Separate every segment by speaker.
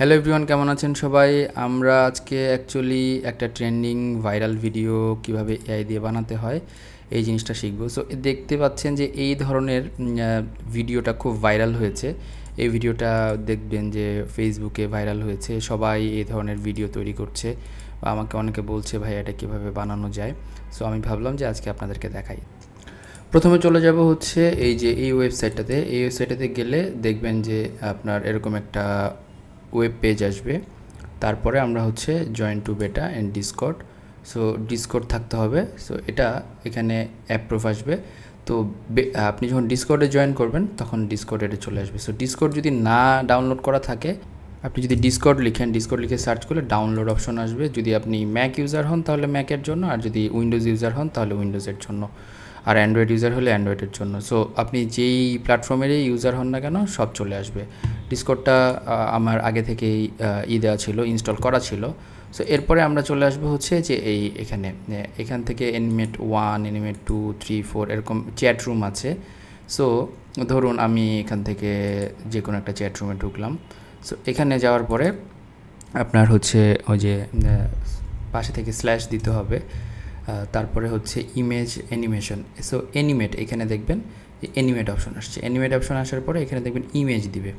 Speaker 1: Hello everyone কেমন আছেন সবাই আমরা আজকে অ্যাকচুয়ালি একটা ট্রেন্ডিং ভাইরাল ভিডিও কিভাবে এআই দিয়ে বানাতে হয় এই জিনিসটা শিখবো সো দেখতে পাচ্ছেন যে এই ধরনের ভিডিওটা খুব ভাইরাল হয়েছে এই ভিডিওটা দেখবেন যে ফেসবুকে ভাইরাল হয়েছে সবাই এই ধরনের ভিডিও তৈরি করছে আমাকে অনেকে বলছে ভাই এটা কীভাবে বানানো যায় সো আমি ভাবলাম যে আজকে আপনাদেরকে দেখাই প্রথমে চলে যাব হচ্ছে এই যে এই ওয়েবসাইটটাতে এই ওয়েবসাইটটাতে গেলে দেখবেন যে আপনার এরকম একটা ওয়েব পেজ আসবে তারপরে আমরা হচ্ছে join to beta and discord so discord থাকতে হবে সো এটা এখানে অ্যাপ্রুভ আসবে তো আপনি যখন ডিসকটে জয়েন করবেন তখন ডিসকট এটা চলে আসবে সো ডিসকট যদি না ডাউনলোড করা থাকে আপনি যদি ডিসকট লিখেন ডিসকট লিখে সার্চ করলে ডাউনলোড অপশন আসবে যদি আপনি ম্যাক ইউজার হন তাহলে ম্যাকের জন্য আর যদি উইন্ডোজ ইউজার হন তাহলে উইন্ডোজের জন্য আর অ্যান্ড্রয়েড ইউজার হলে অ্যান্ড্রয়েডের জন্য সো আপনি যেই প্ল্যাটফর্মেরই ইউজার হন না কেন সব চলে আসবে ডিসকোডটা আমার আগে থেকেই ই দেওয়া ছিল ইনস্টল করা ছিল সো এরপরে আমরা চলে আসবো হচ্ছে যে এই এখানে এখান থেকে animate one animate two three four এরকম চ্যাট রুম আছে সো ধরুন আমি এখান থেকে যে কোনো একটা চ্যাট রুমে ঢুকলাম সো এখানে যাওয়ার পরে আপনার হচ্ছে ওই যে পাশে থেকে স্ল্যাশ দিতে হবে তারপরে হচ্ছে ইমেজ অ্যানিমেশন সো অ্যানিমেট এখানে দেখবেন অ্যানিমেট অপশন আসছে অ্যানিমেট অপশন আসার পরে এখানে দেখবেন ইমেজ দিবে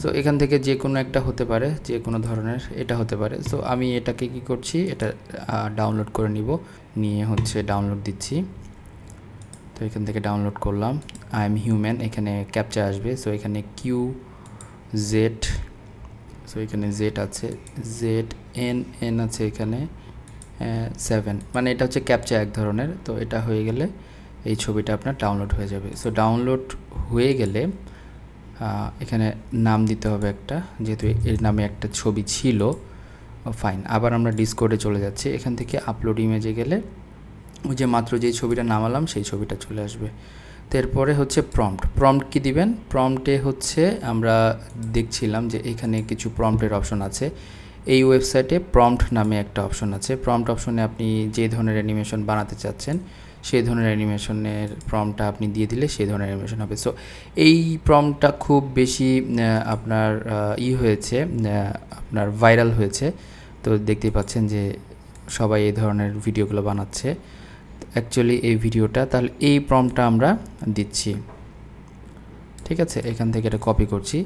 Speaker 1: সো এখান থেকে যে কোনো একটা হতে পারে যে কোনো ধরনের এটা হতে পারে সো আমি এটাকে কি করছি এটা ডাউনলোড করে নিব নিয়ে হচ্ছে ডাউনলোড দিচ্ছি তো এখান থেকে ডাউনলোড করলাম আই এম হিউম্যান এখানে ক্যাপচার আসবে সো এখানে কিউ জেড সো এখানে জেড আছে জেড এন এন আছে এখানে সেভেন মানে এটা হচ্ছে ক্যাপচা এক ধরনের তো এটা হয়ে গেলে এই ছবিটা আপনার ডাউনলোড হয়ে যাবে সো ডাউনলোড হয়ে গেলে এখানে নাম দিতে হবে একটা যেহেতু এর নামে একটা ছবি ছিল ফাইন আবার আমরা ডিসকোডে চলে যাচ্ছি এখান থেকে আপলোড ইমেজে গেলে ওই যে মাত্র যে ছবিটা নামালাম সেই ছবিটা চলে আসবে তো এরপরে হচ্ছে প্রম্পট প্রম্পট কি দিবেন প্রম্পটে হচ্ছে আমরা দেখছিলাম যে এখানে কিছু প্রম্পটের অপশন আছে এই ওয়েবসাইটে প্রম্পট নামে একটা অপশন আছে প্রম্পট অপশনে আপনি যে ধরনের অ্যানিমেশন বানাতে চাচ্ছেন সেই ধরনের অ্যানিমেশনের প্রমটা আপনি দিয়ে দিলে সেই ধরনের অ্যানিমেশন হবে সো এই প্রমটা খুব বেশি আপনার ই হয়েছে আপনার ভাইরাল হয়েছে তো দেখতেই পাচ্ছেন যে সবাই এই ধরনের ভিডিওগুলো বানাচ্ছে অ্যাকচুয়ালি এই ভিডিওটা তাহলে এই প্রমটা আমরা দিচ্ছি ঠিক আছে এখান থেকে এটা কপি করছি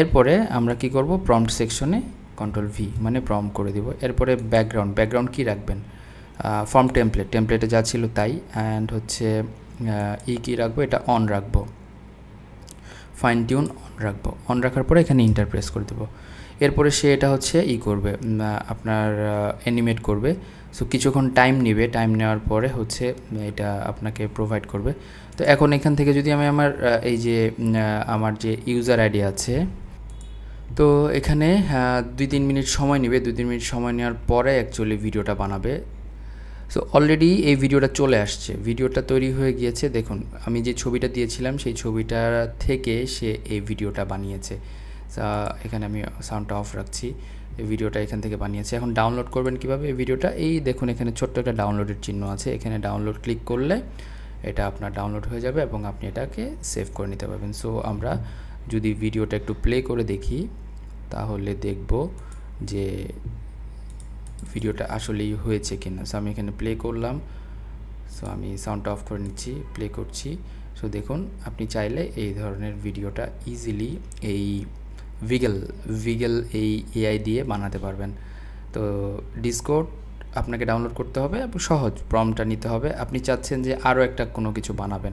Speaker 1: এরপরে আমরা কি করব প্রম্পট সেকশনে কন্ট্রোল ভি মানে ব্রম করে দিব এরপরে ব্যাকগ্রাউন্ড ব্যাকগ্রাউন্ড কি রাখবেন ফর্ম টেমপ্লেট টেমপ্লেটে যা ছিল তাই অ্যান্ড হচ্ছে ই কি রাখবো এটা অন রাখবো ফাইন টিউন অন রাখবো অন রাখার পরে এখানে ইন্টারপ্রেস করে দেবো এরপরে সে এটা হচ্ছে ই করবে আপনার অ্যানিমেট করবে সো কিছুক্ষণ টাইম নেবে টাইম নেওয়ার পরে হচ্ছে এটা আপনাকে প্রোভাইড করবে তো এখন এখান থেকে যদি আমি আমার এই যে আমার যে ইউজার আইডি আছে তো এখানে দুই তিন মিনিট সময় নেবে দুই তিন মিনিট সময় নেওয়ার পরে অ্যাকচুয়ালি ভিডিওটা বানাবে সো অলরেডি এই ভিডিওটা চলে আসছে ভিডিওটা তৈরি হয়ে গিয়েছে দেখুন আমি যে ছবিটা দিয়েছিলাম সেই ছবিটা থেকে সে এই ভিডিওটা বানিয়েছে এখানে আমি সাউন্ডটা অফ রাখছি এই ভিডিওটা এখান থেকে বানিয়েছে এখন ডাউনলোড করবেন কিভাবে এই ভিডিওটা এই দেখুন এখানে ছোট্ট একটা ডাউনলোডের চিহ্ন আছে এখানে ডাউনলোড ক্লিক করলে এটা আপনার ডাউনলোড হয়ে যাবে এবং আপনি এটাকে সেভ করে নিতে পারবেন সো আমরা যদি ভিডিওটা একটু প্লে করে দেখি তাহলে দেখব যে ভিডিওটা আসলেই হয়েছে কিনা সো আমি এখানে প্লে করলাম সো আমি সাউন্ডটা অফ করে নিচ্ছি প্লে করছি সো দেখুন আপনি চাইলে এই ধরনের ভিডিওটা ইজিলি এই ভিগেল ভিগেল এই এআই দিয়ে বানাতে পারবেন তো ডিসকোড আপনাকে ডাউনলোড করতে হবে এবং সহজ প্রমটা নিতে হবে আপনি চাচ্ছেন যে আরও একটা কোনো কিছু বানাবেন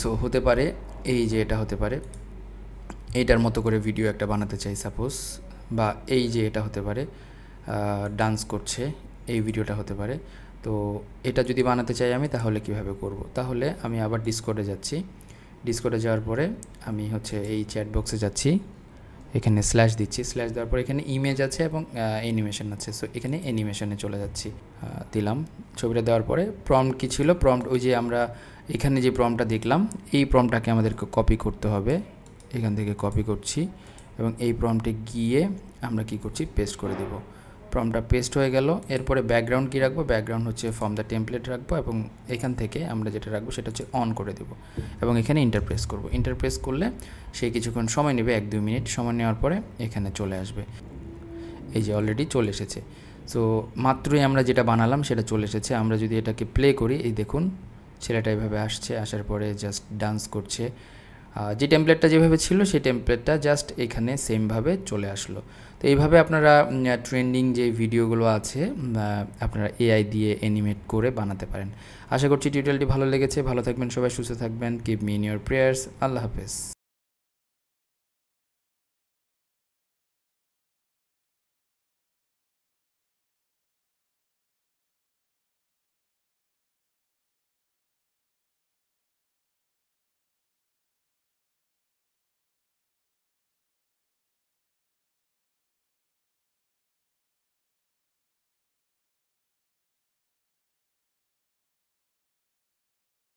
Speaker 1: সো হতে পারে এই যে এটা হতে পারে এইটার মতো করে ভিডিও একটা বানাতে চাই সাপোজ বা এই যে এটা হতে পারে ডান্স করছে এই ভিডিওটা হতে পারে তো এটা যদি বানাতে চাই আমি তাহলে কিভাবে করব। তাহলে আমি আবার ডিসকোডে যাচ্ছি ডিসকোডে যাওয়ার পরে আমি হচ্ছে এই চ্যাট বক্সে যাচ্ছি এখানে স্ল্যাশ দিচ্ছি স্ল্যাশ দেওয়ার পর এখানে ইমেজ আছে এবং অ্যানিমেশন আছে সো এখানে অ্যানিমেশনে চলে যাচ্ছি দিলাম ছবিটা দেওয়ার পরে প্রম্পট কী ছিল প্রম্পট ওই যে আমরা এখানে যে প্রমটা দেখলাম এই প্রমটাকে আমাদেরকে কপি করতে হবে এখান থেকে কপি করছি এবং এই প্রমটে গিয়ে আমরা কি করছি পেস্ট করে দেব প্রমটা পেস্ট হয়ে গেল এরপরে ব্যাকগ্রাউন্ড কি রাখবো ব্যাকগ্রাউন্ড হচ্ছে ফর্ম দ্য টেমপ্লেট রাখবো এবং এখান থেকে আমরা যেটা রাখবো সেটা হচ্ছে অন করে দেব এবং এখানে ইন্টারপ্রেস করব ইন্টারপ্রেস করলে সে কিছুক্ষণ সময় নেবে এক দুই মিনিট সময় নেওয়ার পরে এখানে চলে আসবে এই যে অলরেডি চলে এসেছে সো মাত্রই আমরা যেটা বানালাম সেটা চলে এসেছে আমরা যদি এটাকে প্লে করি এই দেখুন ছেলেটা এভাবে আসছে আসার পরে জাস্ট ডান্স করছে যে টেমপ্লেটটা যেভাবে ছিল সেই টেমপ্লেটটা জাস্ট এখানে সেমভাবে চলে আসলো তো এইভাবে আপনারা ট্রেন্ডিং যে ভিডিওগুলো আছে আপনারা এআই দিয়ে অ্যানিমেট করে বানাতে পারেন আশা করছি টিউটোরিয়ালটি ভালো লেগেছে ভালো থাকবেন সবাই সুস্থ থাকবেন keep me in your prayers আল্লাহ হাফেজ